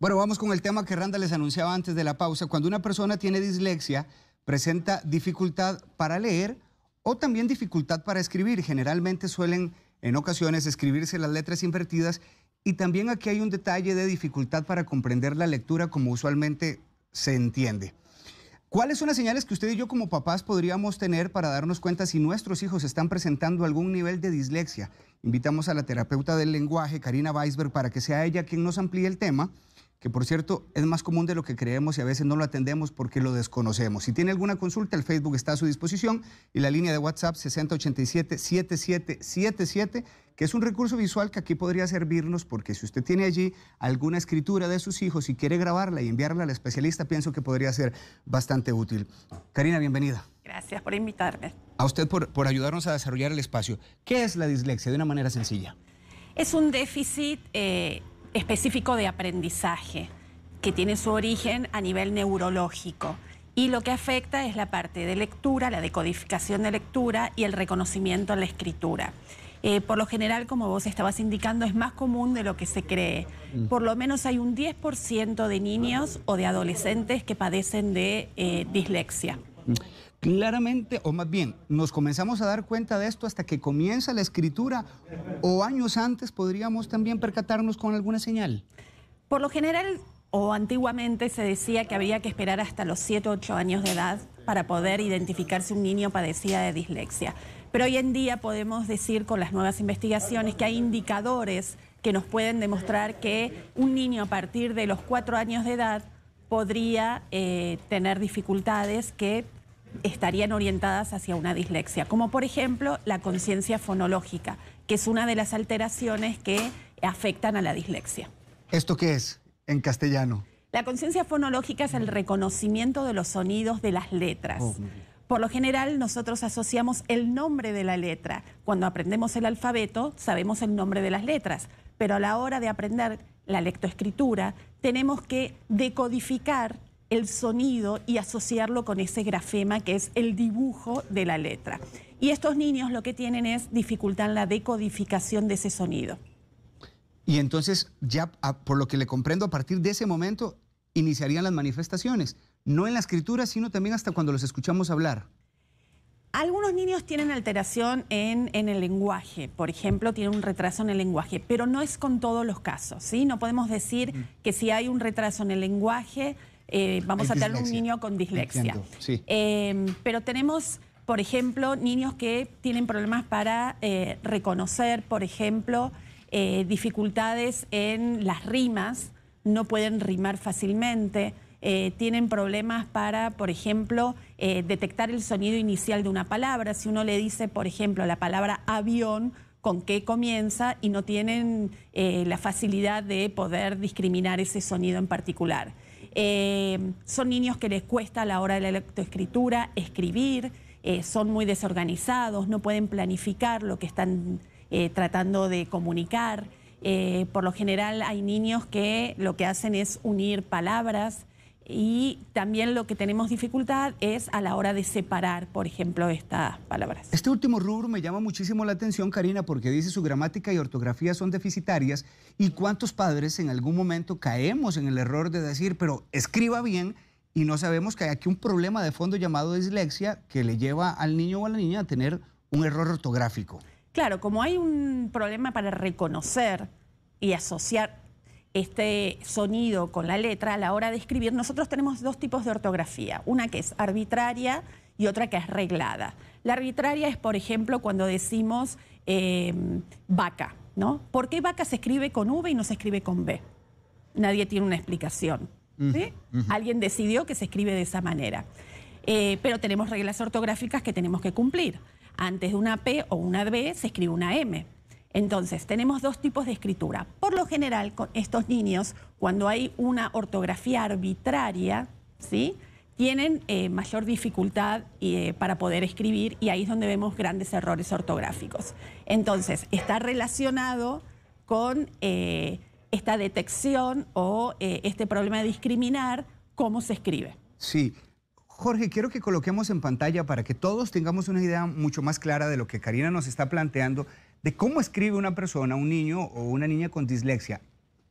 Bueno, vamos con el tema que Randa les anunciaba antes de la pausa. Cuando una persona tiene dislexia, presenta dificultad para leer o también dificultad para escribir. Generalmente suelen en ocasiones escribirse las letras invertidas y también aquí hay un detalle de dificultad para comprender la lectura como usualmente se entiende. ¿Cuáles son las señales que usted y yo como papás podríamos tener para darnos cuenta si nuestros hijos están presentando algún nivel de dislexia? Invitamos a la terapeuta del lenguaje, Karina Weisberg, para que sea ella quien nos amplíe el tema que por cierto es más común de lo que creemos y a veces no lo atendemos porque lo desconocemos. Si tiene alguna consulta, el Facebook está a su disposición y la línea de WhatsApp 6087-7777, que es un recurso visual que aquí podría servirnos porque si usted tiene allí alguna escritura de sus hijos y quiere grabarla y enviarla al especialista, pienso que podría ser bastante útil. Karina, bienvenida. Gracias por invitarme. A usted por, por ayudarnos a desarrollar el espacio. ¿Qué es la dislexia de una manera sencilla? Es un déficit... Eh, específico de aprendizaje, que tiene su origen a nivel neurológico. Y lo que afecta es la parte de lectura, la decodificación de lectura y el reconocimiento en la escritura. Eh, por lo general, como vos estabas indicando, es más común de lo que se cree. Mm. Por lo menos hay un 10% de niños o de adolescentes que padecen de eh, dislexia claramente, o más bien, nos comenzamos a dar cuenta de esto hasta que comienza la escritura o años antes podríamos también percatarnos con alguna señal. Por lo general o antiguamente se decía que había que esperar hasta los 7 o 8 años de edad para poder identificar si un niño padecía de dislexia. Pero hoy en día podemos decir con las nuevas investigaciones que hay indicadores que nos pueden demostrar que un niño a partir de los 4 años de edad podría eh, tener dificultades que estarían orientadas hacia una dislexia, como por ejemplo la conciencia fonológica, que es una de las alteraciones que afectan a la dislexia. ¿Esto qué es en castellano? La conciencia fonológica es el reconocimiento de los sonidos de las letras. Oh, por lo general nosotros asociamos el nombre de la letra. Cuando aprendemos el alfabeto sabemos el nombre de las letras, pero a la hora de aprender la lectoescritura tenemos que decodificar el sonido y asociarlo con ese grafema que es el dibujo de la letra. Y estos niños lo que tienen es dificultad en la decodificación de ese sonido. Y entonces, ya ah, por lo que le comprendo, a partir de ese momento iniciarían las manifestaciones, no en la escritura, sino también hasta cuando los escuchamos hablar. Algunos niños tienen alteración en, en, el lenguaje, por ejemplo, tienen un retraso en el lenguaje, pero no es con todos los casos, ¿sí? No podemos decir que si hay un retraso en el lenguaje, eh, vamos a tener un niño con dislexia. Em, pero tenemos, por ejemplo, niños que tienen problemas para eh, reconocer, por ejemplo, eh, dificultades en las rimas, no pueden rimar fácilmente. tienen problemas para, por ejemplo, detectar el sonido inicial de una palabra. Si uno le dice, por ejemplo, la palabra avión, con qué comienza y no tienen la facilidad de poder discriminar ese sonido en particular. Eh, son niños que les cuesta a la hora de la lectoescritura escribir, eh, son muy desorganizados, no pueden planificar lo que están eh, tratando de comunicar. por lo general hay niños que lo que hacen es unir palabras, y también lo que tenemos dificultad es a la hora de separar, por ejemplo, estas palabras. Este último rubro me llama muchísimo la atención, Karina, porque dice su gramática y ortografía son deficitarias y cuántos padres en algún momento caemos en el error de decir, pero escriba bien y no sabemos que hay aquí un problema de fondo llamado dislexia que le lleva al niño o a la niña a tener un error ortográfico. Claro, como hay un problema para reconocer y asociar este sonido con la letra a la hora de escribir, nosotros tenemos dos tipos de ortografía, una que es arbitraria y otra que es reglada. La arbitraria es, por ejemplo, cuando decimos em, vaca, ¿no? ¿Por qué vaca se escribe con V y no se escribe con B? Nadie tiene una explicación. ¿sí? Alguien decidió que se escribe de esa manera. Eh, pero tenemos reglas ortográficas que tenemos que cumplir. Antes de una P o una B se escribe una M. Entonces, tenemos dos tipos de escritura. Por lo general, con estos niños, cuando hay una ortografía arbitraria, ¿sí? tienen eh, mayor dificultad eh, para poder escribir y ahí es donde vemos grandes errores ortográficos. Entonces, está relacionado con eh, esta detección o este problema de discriminar cómo se escribe. Sí. Jorge, quiero que coloquemos en pantalla para que todos tengamos una idea mucho más clara de lo que Karina nos está planteando de cómo escribe una persona, un niño o una niña con dislexia.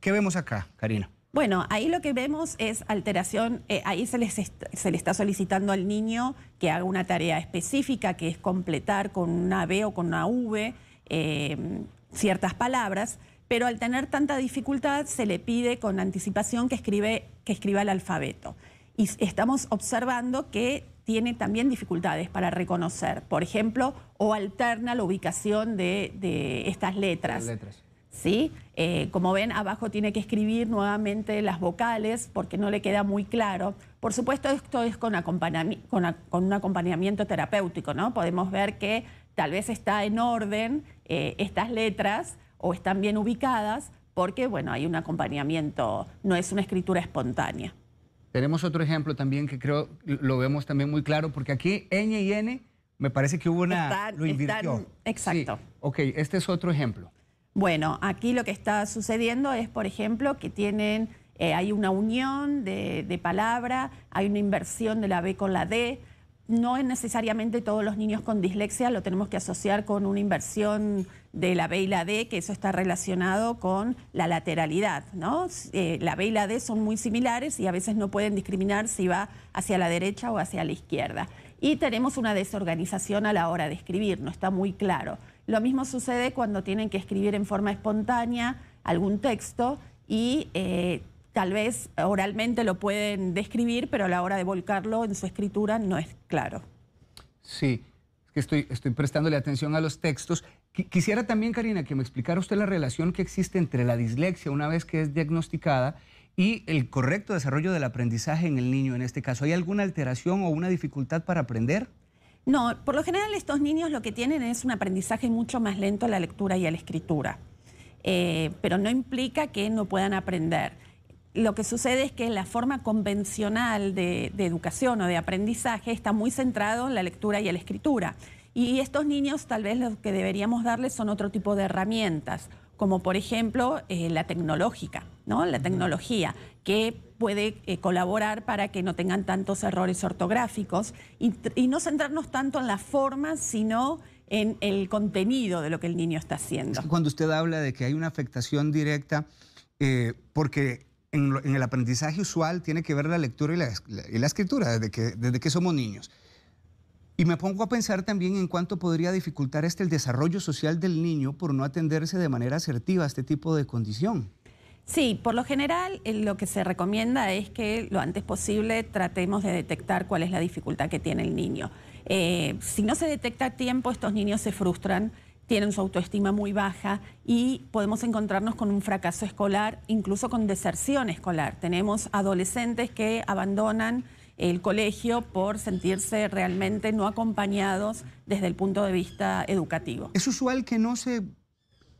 ¿Qué vemos acá, Karina? Bueno, ahí lo que vemos es alteración, eh, ahí se, les se le está solicitando al niño que haga una tarea específica, que es completar con una B o con una V em, ciertas palabras, pero al tener tanta dificultad se le pide con anticipación que, que escriba el alfabeto. Y estamos observando que tiene también dificultades para reconocer, por ejemplo, o alterna la ubicación de, estas letras. ¿Sí? Eh, como ven, abajo tiene que escribir nuevamente las vocales porque no le queda muy claro. Por supuesto, esto es con, un acompañamiento terapéutico, ¿no? Podemos ver que tal vez está en orden eh, estas letras o están bien ubicadas porque, bueno, hay un acompañamiento, no es una escritura espontánea. Tenemos otro ejemplo también que creo lo vemos también muy claro, porque aquí N y N me parece que hubo una... lo invirtió. exacto. Ok, este es otro ejemplo. Bueno, aquí lo que está sucediendo es, por ejemplo, que tienen, eh, hay una unión de, de palabra, hay una inversión de la B con la D, no necesariamente todos los niños con dislexia lo tenemos que asociar con una inversión de la B y la D, que eso está relacionado con la lateralidad. ¿no? Eh, la B y la D son muy similares y a veces no pueden discriminar si va hacia la derecha o hacia la izquierda. Y tenemos una desorganización a la hora de escribir, no está muy claro. Lo mismo sucede cuando tienen que escribir en forma espontánea algún texto y eh, tal vez oralmente lo pueden describir, pero a la hora de volcarlo en su escritura no es claro. Sí, estoy, prestándole atención a los textos. Quisiera también, Karina, que me explicara usted la relación que existe entre la dislexia una vez que es diagnosticada y el correcto desarrollo del aprendizaje en el niño en este caso. ¿Hay alguna alteración o una dificultad para aprender? No, por lo general estos niños lo que tienen es un aprendizaje mucho más lento a la lectura y a la escritura, eh, pero no implica que no puedan aprender lo que sucede es que la forma convencional de, educación o de aprendizaje está muy centrado en la lectura y en la escritura. Y estos niños tal vez lo que deberíamos darles son otro tipo de herramientas, como por ejemplo eh, la tecnológica, ¿no? la tecnología, que puede eh, colaborar para que no tengan tantos errores ortográficos y, no centrarnos tanto en la forma, sino en el contenido de lo que el niño está haciendo. Cuando usted habla de que hay una afectación directa, eh, porque en, el aprendizaje usual tiene que ver la lectura y la, escritura desde que, desde que somos niños. Y me pongo a pensar también en cuánto podría dificultar este el desarrollo social del niño por no atenderse de manera asertiva a este tipo de condición. Sí, por lo general eh, lo que se recomienda es que lo antes posible tratemos de detectar cuál es la dificultad que tiene el niño. Eh, si no se detecta a tiempo, estos niños se frustran tienen su autoestima muy baja y podemos encontrarnos con un fracaso escolar, incluso con deserción escolar. Tenemos adolescentes que abandonan el colegio por sentirse realmente no acompañados desde el punto de vista educativo. Es usual que no se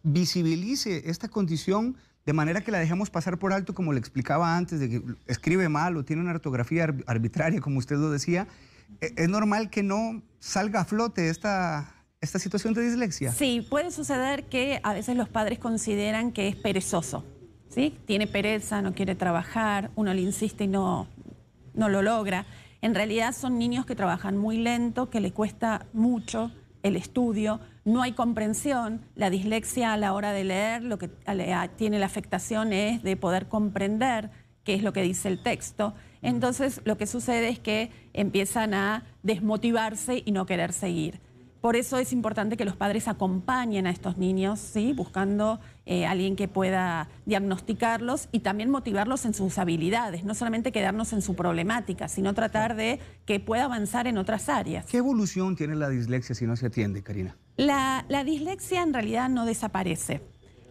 visibilice esta condición de manera que la dejemos pasar por alto, como le explicaba antes, de que escribe mal o tiene una ortografía arbitraria, como usted lo decía. ¿E-, es normal que no salga a flote esta esta situación de dislexia? Sí, puede suceder que a veces los padres consideran que es perezoso. ¿sí? Tiene pereza, no quiere trabajar, uno le insiste y no lo logra. En realidad son niños que trabajan muy lento, que le cuesta mucho el estudio, no hay comprensión, la dislexia a la hora de leer, lo que tiene la afectación es de poder comprender qué es lo que dice el texto. Entonces lo que sucede es que empiezan a desmotivarse y no querer seguir. Por eso es importante que los padres acompañen a estos niños, ¿sí? buscando a eh, alguien que pueda diagnosticarlos y también motivarlos en sus habilidades, no solamente quedarnos en su problemática, sino tratar de que pueda avanzar en otras áreas. ¿Qué evolución tiene la dislexia si no se atiende, Karina? La, dislexia en realidad no desaparece.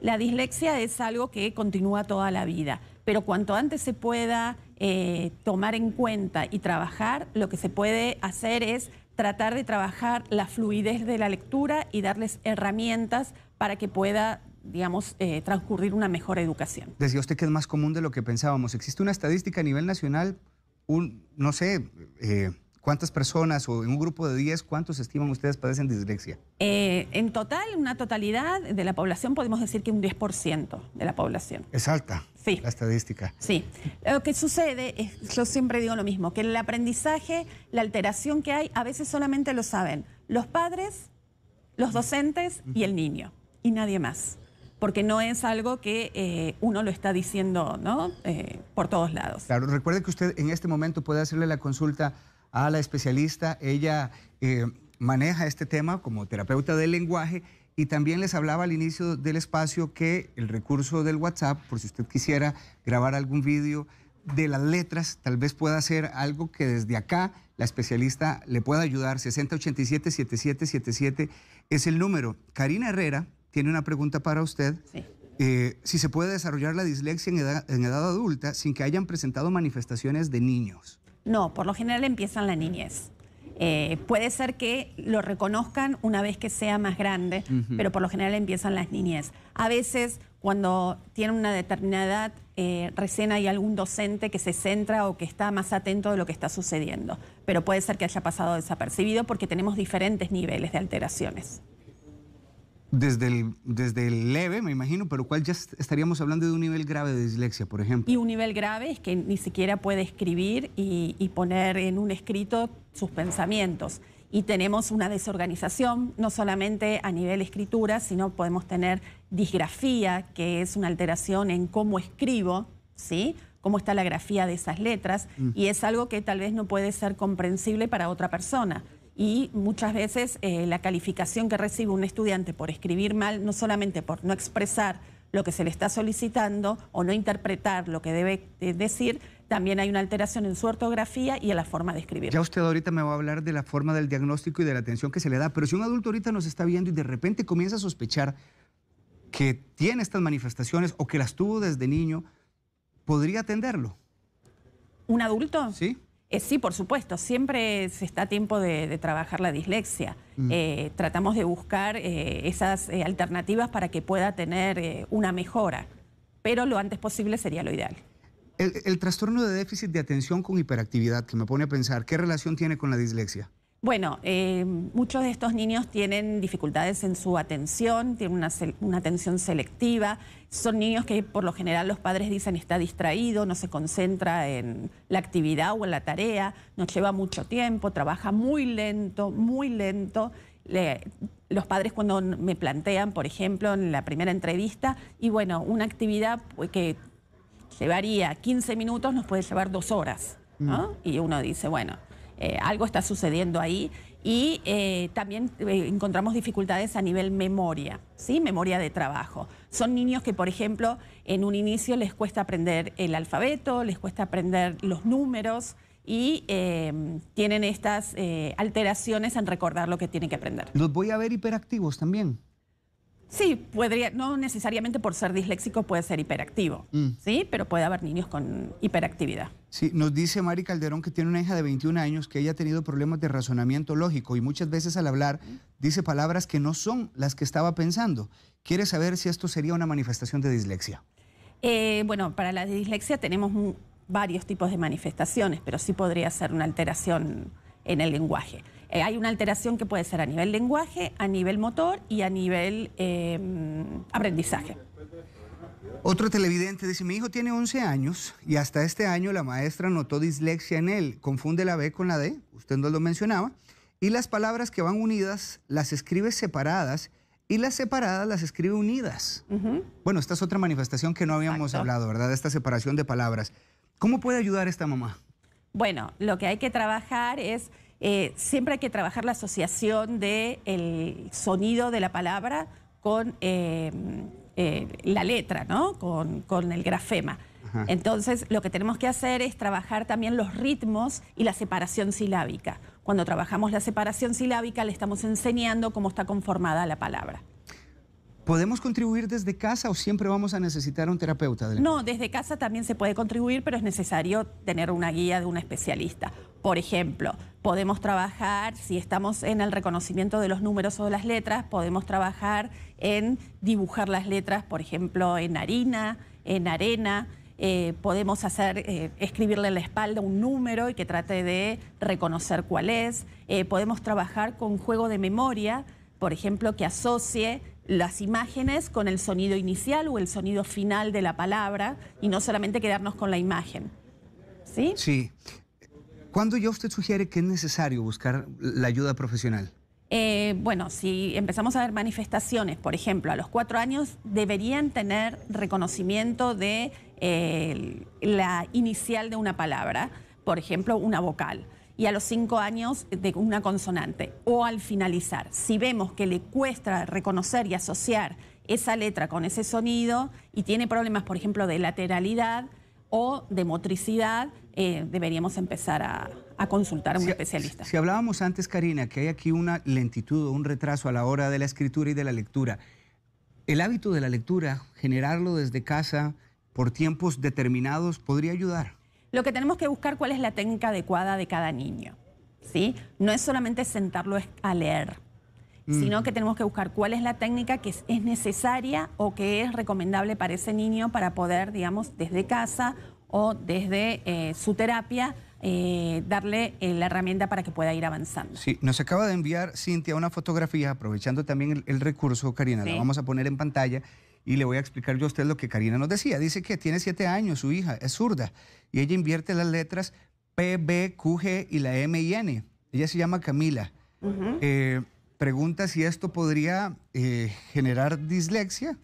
La dislexia es algo que continúa toda la vida, pero cuanto antes se pueda eh, tomar en cuenta y trabajar, lo que se puede hacer es tratar de trabajar la fluidez de la lectura y darles herramientas para que pueda digamos, eh, transcurrir una mejor educación. Decía usted que es más común de lo que pensábamos. ¿Existe una estadística a nivel nacional? Un, no sé, eh, ¿Cuántas personas o en un grupo de 10, cuántos estiman ustedes padecen dislexia? Eh, en total, una totalidad de la población, podemos decir que un 10% de la población. Es alta sí. la estadística. Sí. Lo que sucede es, yo siempre digo lo mismo, que el aprendizaje, la alteración que hay, a veces solamente lo saben los padres, los docentes y el niño, y nadie más. Porque no es algo que eh, uno lo está diciendo ¿no? Eh, por todos lados. Claro, recuerde que usted en este momento puede hacerle la consulta a la especialista. Ella eh, maneja este tema como terapeuta del lenguaje y también les hablaba al inicio del espacio que el recurso del WhatsApp, por si usted quisiera grabar algún vídeo de las letras, tal vez pueda ser algo que desde acá la especialista le pueda ayudar. 6087 es el número. Karina Herrera tiene una pregunta para usted. Sí. Eh, si se puede desarrollar la dislexia en edad, en edad adulta sin que hayan presentado manifestaciones de niños. No, por lo general empiezan la niñez. Eh, puede ser que lo reconozcan una vez que sea más grande, pero por lo general empiezan las niñez. A veces, cuando tiene una determinada edad, eh, recién hay algún docente que se centra o que está más atento de lo que está sucediendo. Pero puede ser que haya pasado desapercibido porque tenemos diferentes niveles de alteraciones desde el, leve, me imagino, pero cuál ya estaríamos hablando de un nivel grave de dislexia, por ejemplo. Y un nivel grave es que ni siquiera puede escribir y, poner en un escrito sus pensamientos. Y tenemos una desorganización, no solamente a nivel escritura, sino podemos tener disgrafía, que es una alteración en cómo escribo, ¿sí? cómo está la grafía de esas letras, mm. y es algo que tal vez no puede ser comprensible para otra persona y muchas veces eh, la calificación que recibe un estudiante por escribir mal, no solamente por no expresar lo que se le está solicitando o no interpretar lo que debe eh, decir, también hay una alteración en su ortografía y en la forma de escribir. Ya usted ahorita me va a hablar de la forma del diagnóstico y de la atención que se le da, pero si un adulto ahorita nos está viendo y de repente comienza a sospechar que tiene estas manifestaciones o que las tuvo desde niño, ¿podría atenderlo? ¿Un adulto? Sí. Eh, sí, por supuesto, siempre se está a tiempo de, trabajar la dislexia. Mm. Eh, tratamos de buscar eh, esas alternativas para que pueda tener una mejora, pero lo antes posible sería lo ideal. el trastorno de déficit de atención con hiperactividad, que me pone a pensar, ¿qué relación tiene con la dislexia? Bueno, eh, muchos de estos niños tienen dificultades en su atención, tienen una, atención selectiva, son niños que por lo general los padres dicen está distraído, no se concentra en la actividad o en la tarea, nos lleva mucho tiempo, trabaja muy lento, muy lento. los padres cuando me plantean, por ejemplo, en la primera entrevista, y bueno, una actividad que llevaría 15 minutos nos puede llevar dos horas, ¿no? Mm. Y uno dice, bueno eh, algo está sucediendo ahí. Y eh, también eh, encontramos dificultades a nivel memoria, ¿sí? memoria de trabajo. Son niños que, por ejemplo, en un inicio les cuesta aprender el alfabeto, les cuesta aprender los números y em, tienen estas alteraciones en recordar lo que tienen que aprender. Los voy a ver hiperactivos también. Sí, podría, no necesariamente por ser disléxico puede ser hiperactivo, mm. ¿sí? Pero puede haber niños con hiperactividad. Sí, nos dice Mari Calderón que tiene una hija de 21 años que ella ha tenido problemas de razonamiento lógico y muchas veces al hablar dice palabras que no son las que estaba pensando. Quiere saber si esto sería una manifestación de dislexia. Eh, bueno, para la dislexia tenemos varios tipos de manifestaciones, pero sí podría ser una alteración en el lenguaje. Eh, hay una alteración que puede ser a nivel lenguaje, a nivel motor y a nivel em, aprendizaje. Otro televidente dice, mi hijo tiene 11 años y hasta este año la maestra notó dislexia en él, confunde la B con la D, usted no lo mencionaba, y las palabras que van unidas las escribe separadas y las separadas las escribe unidas. Bueno, esta es otra manifestación que no habíamos hablado, ¿verdad? Esta separación de palabras. ¿Cómo puede ayudar esta mamá? Bueno, lo que hay que trabajar es, eh, siempre hay que trabajar la asociación del sonido de la palabra con em, eh, la letra, ¿no? Con, el grafema. Entonces, lo que tenemos que hacer es trabajar también los ritmos y la separación silábica. Cuando trabajamos la separación silábica, le estamos enseñando cómo está conformada la palabra. ¿Podemos contribuir desde casa o siempre vamos a necesitar un terapeuta? no, desde casa también se puede contribuir, pero es necesario tener una guía de un especialista. Por ejemplo, podemos trabajar, si estamos en el reconocimiento de los números o de las letras, podemos trabajar en dibujar las letras, por ejemplo, en harina, en arena. Eh, podemos hacer, eh, escribirle en la espalda un número y que trate de reconocer cuál es. Eh, podemos trabajar con juego de memoria, por ejemplo, que asocie las imágenes con el sonido inicial o el sonido final de la palabra y no solamente quedarnos con la imagen. ¿Sí? Sí. ¿Cuándo ya usted sugiere que es necesario buscar la ayuda profesional? Eh, bueno, si empezamos a ver manifestaciones, por ejemplo, a los cuatro años deberían tener reconocimiento de eh, la inicial de una palabra, por ejemplo, una vocal y a los cinco años de una consonante o al finalizar. Si vemos que le cuesta reconocer y asociar esa letra con ese sonido y tiene problemas, por ejemplo, de lateralidad o de motricidad, eh, deberíamos empezar a, consultar a un especialista. Si hablábamos antes, Karina, que hay aquí una lentitud o un retraso a la hora de la escritura y de la lectura, el hábito de la lectura, generarlo desde casa por tiempos determinados, podría ayudar. Lo que tenemos que buscar cuál es la técnica adecuada de cada niño. ¿sí? No es solamente sentarlo a leer, mm. sino que tenemos que buscar cuál es la técnica que es, necesaria o que es recomendable para ese niño para poder, digamos, desde casa o desde eh, su terapia, eh, darle eh, la herramienta para que pueda ir avanzando. Sí, nos acaba de enviar Cintia una fotografía, aprovechando también el, recurso, Karina, la vamos a poner en pantalla y le voy a explicar yo a usted lo que Karina nos decía. Dice que tiene siete años, su hija es zurda y ella invierte las letras P, B, Q, G y la M y N. Ella se llama Camila. Eh, pregunta si esto podría eh, generar dislexia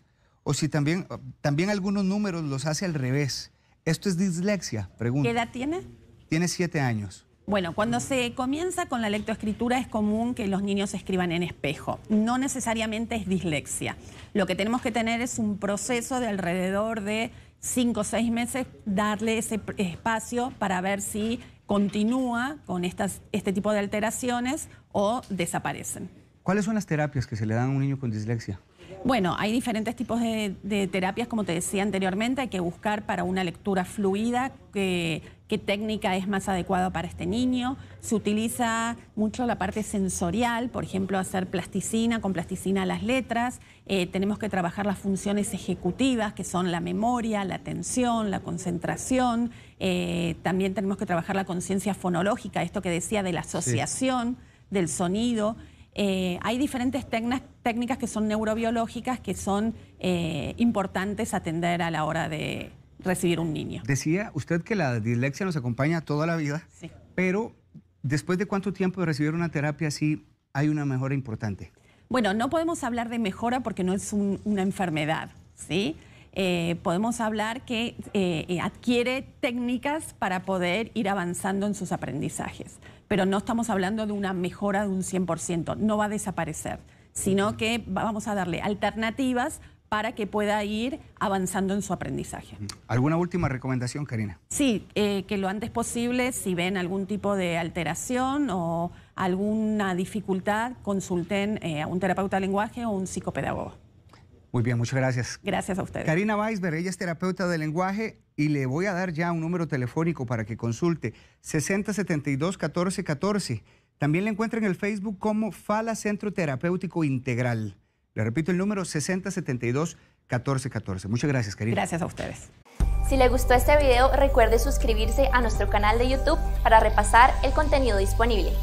o si también, también algunos números los hace al revés. Esto es dislexia, pregunta. ¿Qué edad tiene? Tiene siete años. Bueno, cuando se comienza con la lectoescritura es común que los niños escriban en espejo. No necesariamente es dislexia. Lo que tenemos que tener es un proceso de alrededor de 5 o 6 meses, darle ese espacio para ver si continúa con este tipo de alteraciones o desaparecen. ¿Cuáles son las terapias que se le dan a un niño con dislexia? Bueno, hay diferentes tipos de, terapias, como te decía anteriormente, hay que buscar para una lectura fluida qué, técnica es más adecuada para este niño. Se utiliza mucho la parte sensorial, por ejemplo, hacer plasticina, con plasticina las letras. Eh, tenemos que trabajar las funciones ejecutivas, que son la memoria, la atención, la concentración. Eh, también tenemos que trabajar la conciencia fonológica, esto que decía de la asociación, del sonido. Eh, hay diferentes técnicas que son neurobiológicas que son eh, importantes atender a la hora de recibir un niño. Decía usted que la dislexia nos acompaña toda la vida, sí. pero después de cuánto tiempo de recibir una terapia sí hay una mejora importante. Bueno, no podemos hablar de mejora porque no es una enfermedad, ¿sí? Eh, podemos hablar que eh, eh, adquiere técnicas para poder ir avanzando en sus aprendizajes. Pero no estamos hablando de una mejora de un 100%, no va a desaparecer, sino que vamos a darle alternativas para que pueda ir avanzando en su aprendizaje. ¿Alguna última recomendación, Karina? Sí, que lo antes posible, si ven algún tipo de alteración o alguna dificultad, consulten a un terapeuta de lenguaje o un psicopedagogo. Muy bien, muchas gracias. Gracias a ustedes. Karina Weisberg, ella es terapeuta de lenguaje y le voy a dar ya un número telefónico para que consulte 6072-1414. También la encuentra en el Facebook como Fala Centro Terapéutico Integral. Le repito el número 6072-1414. Muchas gracias, Karina. Gracias a ustedes. Si le gustó este video, recuerde suscribirse a nuestro canal de YouTube para repasar el contenido disponible.